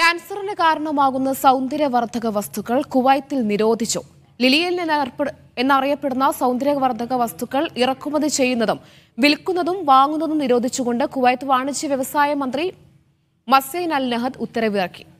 ക്യാൻസറിന് കാരണമാകുന്ന സൗന്ദര്യവർദ്ധക വസ്തുക്കൾ കുവൈത്തിൽ നിരോധിച്ചു ലിലിയൽ എന്നറിയപ്പെടുന്ന സൗന്ദര്യവർദ്ധക വസ്തുക്കൾ ഇറക്കുമതി ചെയ്യുന്നതും വിൽക്കുന്നതും വാങ്ങുന്നതും നിരോധിച്ചുകൊണ്ട് കുവൈത്ത് വാണിജ്യ വ്യവസായ മന്ത്രി മസൈൻ അൽ നഹദ് ഉത്തരവിറക്കി